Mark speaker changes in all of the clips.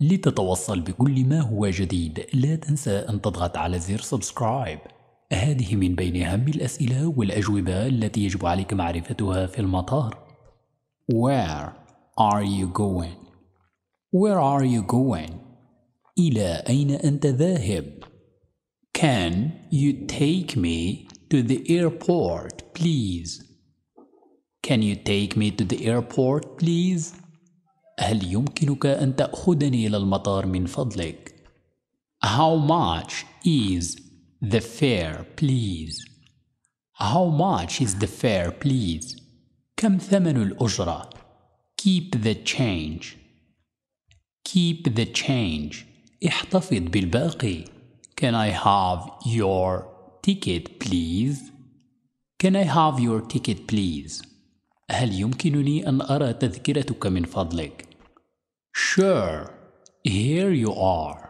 Speaker 1: لتتوصل بكل ما هو جديد لا تنسى أن تضغط على زر سبسكرايب هذه من بين أهم الأسئلة والأجوبة التي يجب عليك معرفتها في المطار Where are you going? Where are you going? إلى أين أنت ذاهب؟ Can you take me to the airport please? Can you take me to the airport please? هل يمكنك أن تأخذني إلى المطار من فضلك؟ How much is the fare please? How much is the fare please? كم ثمن الأجرة؟ Keep the change. Keep the change. احتفظ بالباقي. Can I have your ticket please? Can I have your ticket please? هل يمكنني أن أرى تذكرتك من فضلك؟ Sure, here you are.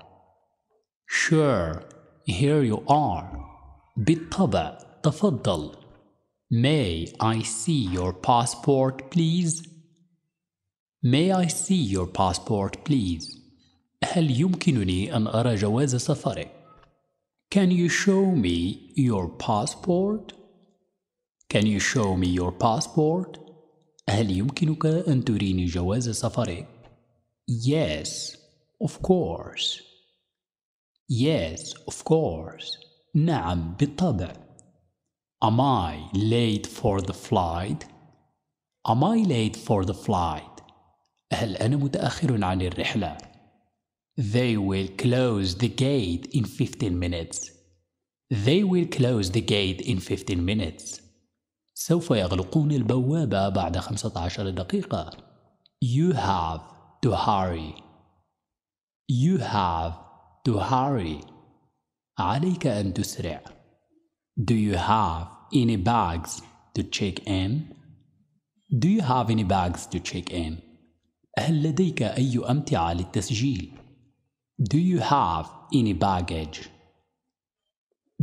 Speaker 1: Sure, here you are. بالطبع, تفضل. May I see your passport, please? May I see your passport, please? هل يمكنني أن أرى جواز سفرك؟ Can you show me your passport? Can you show me your passport? هل يمكنك أن تريني جواز سفرك؟ Yes, of course. Yes, of course. نعم بالطبع. Am I late for the flight? Am I late for the flight? هل أنا متأخر عن الرحلة؟ They will close the gate in 15 minutes. They will close the gate in 15 minutes. سوف يغلقون البوابة بعد 15 دقيقة. You have to hurry. You have to hurry. عليك أن تسرع. Do you have any bags to check in? Do you have any bags to check in? هل لديك أي أمتعة للتسجيل؟ Do you have any baggage?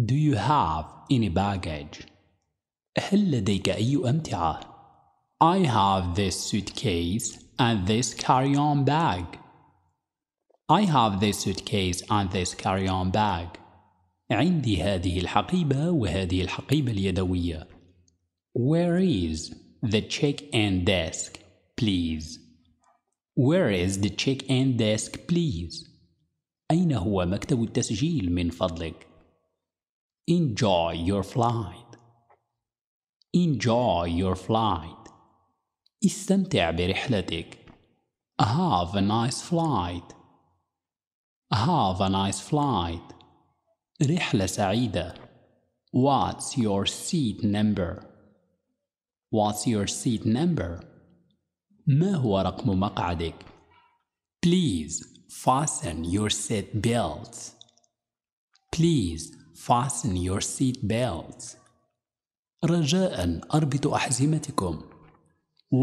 Speaker 1: Do you have any baggage? هل لديك أي أمتعة؟ I have this suitcase and this carry-on bag. I have this suitcase and this carry-on bag. عندي هذه الحقيبة وهذه الحقيبة اليدوية. Where is the check-in desk, please? Where is the check-in desk, please? أين هو مكتب التسجيل من فضلك؟ Enjoy your flight. Enjoy your flight. استمتع برحلتك. Have a nice flight. Have a nice flight. رحلة سعيدة. What's your seat number? What's your seat number? ما هو رقم مقعدك؟ Please fasten your seat belts. Please fasten your seat belts. رجاء أربط أحزمتكم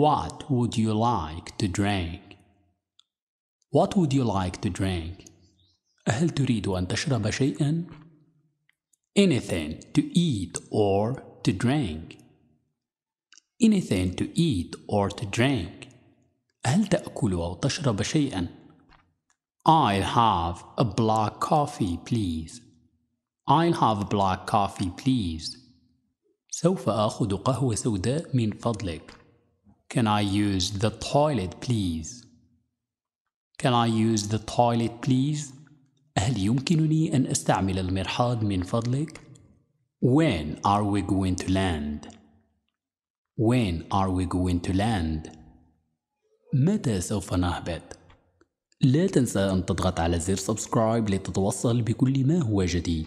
Speaker 1: What would you like to drink? What would you like to drink? هل تريد أن تشرب شيئا؟ Anything to eat or to drink. Anything to eat or to drink. هل تأكل أو تشرب شيئا؟ I'll have a black coffee please. I'll have a black coffee please. سوف آخذ قهوة سوداء من فضلك. Can I use the toilet please? Can I use the toilet please? هل يمكنني أن أستعمل المرحاض من فضلك؟ When are we going to land? When are we going to land? متى سوف نهبط؟ لا تنسى أن تضغط على زر سبسكرايب لتتوصل بكل ما هو جديد